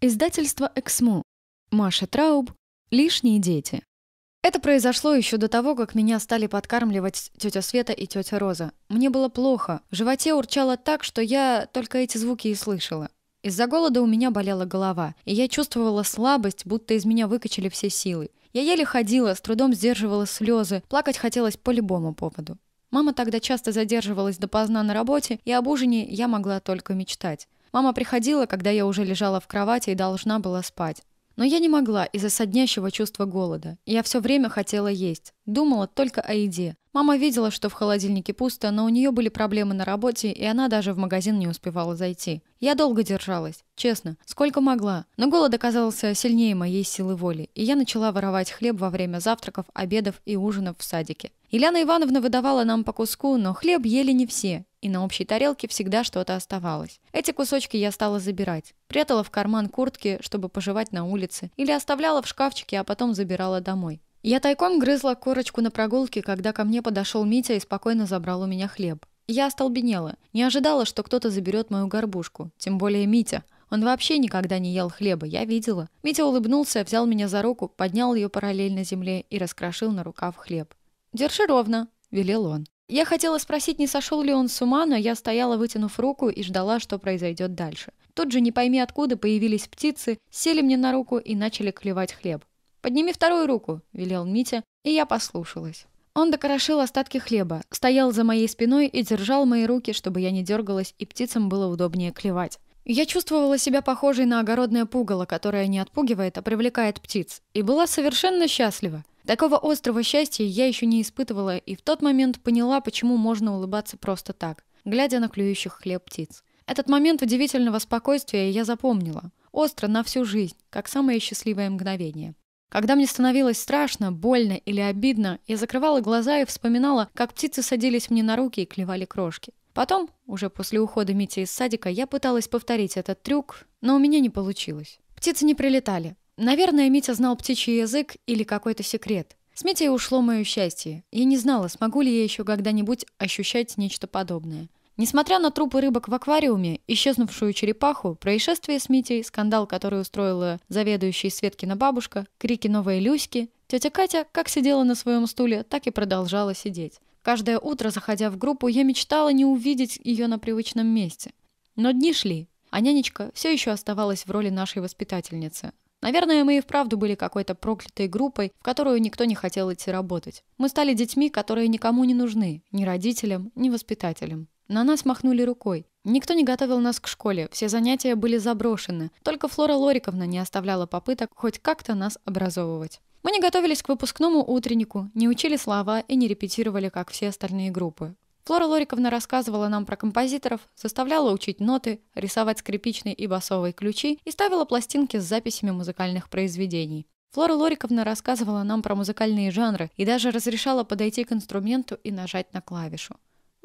Издательство «Эксмо». Маша Трауб. «Лишние дети». Это произошло еще до того, как меня стали подкармливать тетя Света и тетя Роза. Мне было плохо. В животе урчало так, что я только эти звуки и слышала. Из-за голода у меня болела голова, и я чувствовала слабость, будто из меня выкачали все силы. Я еле ходила, с трудом сдерживала слезы, плакать хотелось по любому поводу. Мама тогда часто задерживалась допоздна на работе, и об ужине я могла только мечтать. Мама приходила, когда я уже лежала в кровати и должна была спать. Но я не могла из-за соднящего чувства голода. Я все время хотела есть. Думала только о еде. Мама видела, что в холодильнике пусто, но у нее были проблемы на работе, и она даже в магазин не успевала зайти. Я долго держалась, честно, сколько могла. Но голод оказался сильнее моей силы воли, и я начала воровать хлеб во время завтраков, обедов и ужинов в садике. Ильяна Ивановна выдавала нам по куску, но хлеб ели не все, и на общей тарелке всегда что-то оставалось. Эти кусочки я стала забирать. Прятала в карман куртки, чтобы пожевать на улице, или оставляла в шкафчике, а потом забирала домой. Я тайком грызла корочку на прогулке, когда ко мне подошел Митя и спокойно забрал у меня хлеб. Я остолбенела, не ожидала, что кто-то заберет мою горбушку, тем более Митя. Он вообще никогда не ел хлеба, я видела. Митя улыбнулся, взял меня за руку, поднял ее параллельно земле и раскрошил на рукав хлеб. «Держи ровно», — велел он. Я хотела спросить, не сошел ли он с ума, но я стояла, вытянув руку, и ждала, что произойдет дальше. Тут же, не пойми откуда, появились птицы, сели мне на руку и начали клевать хлеб. «Подними вторую руку», — велел Митя, и я послушалась. Он докорошил остатки хлеба, стоял за моей спиной и держал мои руки, чтобы я не дергалась, и птицам было удобнее клевать. Я чувствовала себя похожей на огородное пугало, которое не отпугивает, а привлекает птиц, и была совершенно счастлива. Такого острого счастья я еще не испытывала и в тот момент поняла, почему можно улыбаться просто так, глядя на клюющих хлеб птиц. Этот момент удивительного спокойствия я запомнила. Остро на всю жизнь, как самое счастливое мгновение. Когда мне становилось страшно, больно или обидно, я закрывала глаза и вспоминала, как птицы садились мне на руки и клевали крошки. Потом, уже после ухода Мити из садика, я пыталась повторить этот трюк, но у меня не получилось. Птицы не прилетали, Наверное, Митя знал птичий язык или какой-то секрет. С Митей ушло мое счастье. Я не знала, смогу ли я еще когда-нибудь ощущать нечто подобное. Несмотря на трупы рыбок в аквариуме, исчезнувшую черепаху, происшествие с Митей, скандал, который устроила заведующая Светкина бабушка, крики новой Люськи, тетя Катя как сидела на своем стуле, так и продолжала сидеть. Каждое утро, заходя в группу, я мечтала не увидеть ее на привычном месте. Но дни шли, а нянечка все еще оставалась в роли нашей воспитательницы, Наверное, мы и вправду были какой-то проклятой группой, в которую никто не хотел идти работать. Мы стали детьми, которые никому не нужны, ни родителям, ни воспитателям. На нас махнули рукой. Никто не готовил нас к школе, все занятия были заброшены. Только Флора Лориковна не оставляла попыток хоть как-то нас образовывать. Мы не готовились к выпускному утреннику, не учили слова и не репетировали, как все остальные группы. Флора Лориковна рассказывала нам про композиторов, заставляла учить ноты, рисовать скрипичные и басовые ключи и ставила пластинки с записями музыкальных произведений. Флора Лориковна рассказывала нам про музыкальные жанры и даже разрешала подойти к инструменту и нажать на клавишу.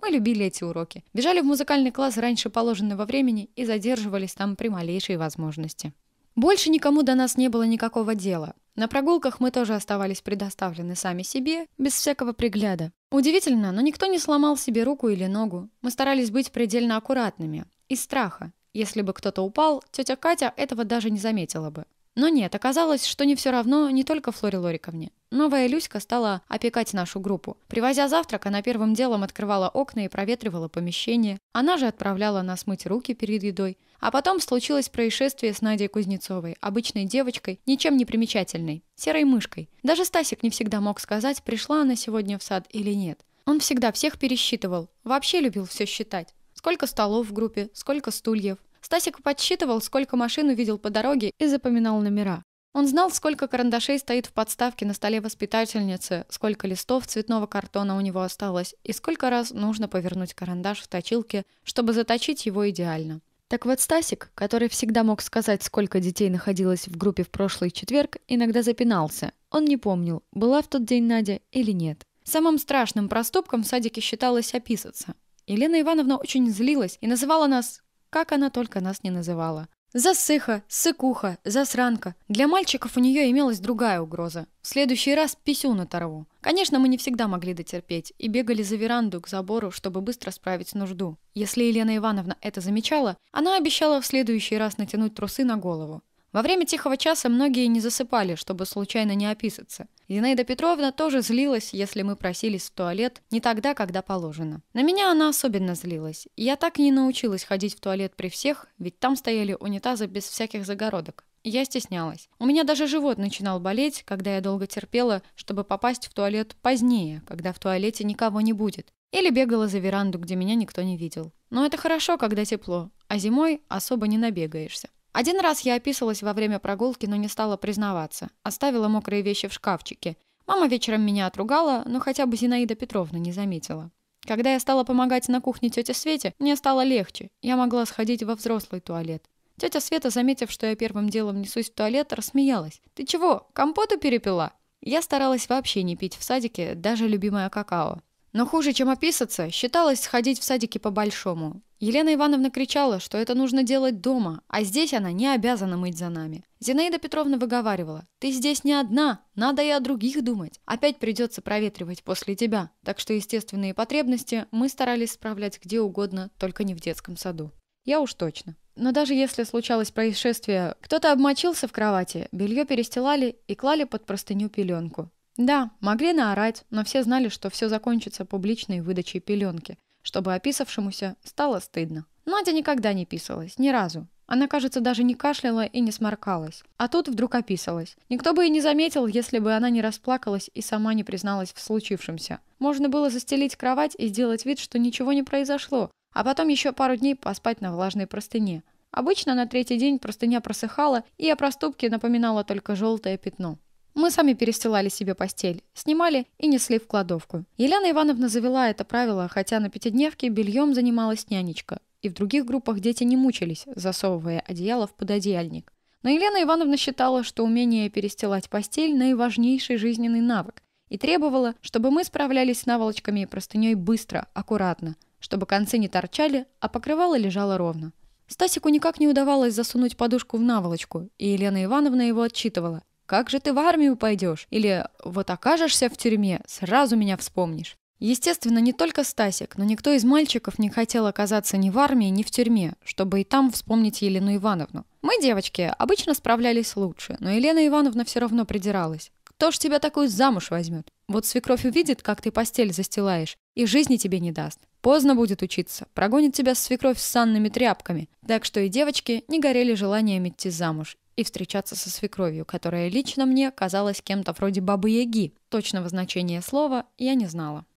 Мы любили эти уроки. Бежали в музыкальный класс раньше положенного времени и задерживались там при малейшей возможности. Больше никому до нас не было никакого дела. На прогулках мы тоже оставались предоставлены сами себе, без всякого пригляда. Удивительно, но никто не сломал себе руку или ногу. Мы старались быть предельно аккуратными. Из страха. Если бы кто-то упал, тетя Катя этого даже не заметила бы. Но нет, оказалось, что не все равно не только Флоре Лориковне. Новая Люська стала опекать нашу группу. Привозя завтрак, она первым делом открывала окна и проветривала помещение. Она же отправляла нас мыть руки перед едой. А потом случилось происшествие с Надей Кузнецовой, обычной девочкой, ничем не примечательной, серой мышкой. Даже Стасик не всегда мог сказать, пришла она сегодня в сад или нет. Он всегда всех пересчитывал, вообще любил все считать. Сколько столов в группе, сколько стульев. Стасик подсчитывал, сколько машин увидел по дороге и запоминал номера. Он знал, сколько карандашей стоит в подставке на столе воспитательницы, сколько листов цветного картона у него осталось и сколько раз нужно повернуть карандаш в точилке, чтобы заточить его идеально. Так вот Стасик, который всегда мог сказать, сколько детей находилось в группе в прошлый четверг, иногда запинался. Он не помнил, была в тот день Надя или нет. Самым страшным проступком в садике считалось описаться. Елена Ивановна очень злилась и называла нас, как она только нас не называла. Засыха, сыкуха, засранка. Для мальчиков у нее имелась другая угроза. В следующий раз писю оторву. Конечно, мы не всегда могли дотерпеть и бегали за веранду к забору, чтобы быстро справить нужду. Если Елена Ивановна это замечала, она обещала в следующий раз натянуть трусы на голову. Во время тихого часа многие не засыпали, чтобы случайно не описаться. Зинаида Петровна тоже злилась, если мы просились в туалет не тогда, когда положено. На меня она особенно злилась. Я так и не научилась ходить в туалет при всех, ведь там стояли унитазы без всяких загородок. Я стеснялась. У меня даже живот начинал болеть, когда я долго терпела, чтобы попасть в туалет позднее, когда в туалете никого не будет. Или бегала за веранду, где меня никто не видел. Но это хорошо, когда тепло, а зимой особо не набегаешься. Один раз я описывалась во время прогулки, но не стала признаваться. Оставила мокрые вещи в шкафчике. Мама вечером меня отругала, но хотя бы Зинаида Петровна не заметила. Когда я стала помогать на кухне тете Свете, мне стало легче. Я могла сходить во взрослый туалет. Тетя Света, заметив, что я первым делом несусь в туалет, рассмеялась. «Ты чего, компоту перепила?» Я старалась вообще не пить в садике даже любимое какао. Но хуже, чем описаться, считалось сходить в садике по-большому. Елена Ивановна кричала, что это нужно делать дома, а здесь она не обязана мыть за нами. Зинаида Петровна выговаривала, «Ты здесь не одна, надо и о других думать. Опять придется проветривать после тебя». Так что естественные потребности мы старались справлять где угодно, только не в детском саду. Я уж точно. Но даже если случалось происшествие, кто-то обмочился в кровати, белье перестилали и клали под простыню пеленку. Да, могли наорать, но все знали, что все закончится публичной выдачей пеленки – чтобы описавшемуся стало стыдно. Надя никогда не писалась, ни разу. Она, кажется, даже не кашляла и не сморкалась. А тут вдруг описалась. Никто бы и не заметил, если бы она не расплакалась и сама не призналась в случившемся. Можно было застелить кровать и сделать вид, что ничего не произошло, а потом еще пару дней поспать на влажной простыне. Обычно на третий день простыня просыхала, и о проступке напоминало только желтое пятно. Мы сами перестилали себе постель, снимали и несли в кладовку. Елена Ивановна завела это правило, хотя на пятидневке бельем занималась нянечка, и в других группах дети не мучились, засовывая одеяло в пододеяльник. Но Елена Ивановна считала, что умение перестилать постель – наиважнейший жизненный навык, и требовала, чтобы мы справлялись с наволочками и простыней быстро, аккуратно, чтобы концы не торчали, а покрывало лежало ровно. Стасику никак не удавалось засунуть подушку в наволочку, и Елена Ивановна его отчитывала как же ты в армию пойдешь? Или вот окажешься в тюрьме, сразу меня вспомнишь. Естественно, не только Стасик, но никто из мальчиков не хотел оказаться ни в армии, ни в тюрьме, чтобы и там вспомнить Елену Ивановну. Мы, девочки, обычно справлялись лучше, но Елена Ивановна все равно придиралась. Кто ж тебя такую замуж возьмет? Вот свекровь увидит, как ты постель застилаешь, и жизни тебе не даст. Поздно будет учиться, прогонит тебя свекровь с санными тряпками. Так что и девочки не горели желанием идти замуж, и встречаться со свекровью, которая лично мне казалась кем-то вроде бабы-яги. Точного значения слова я не знала.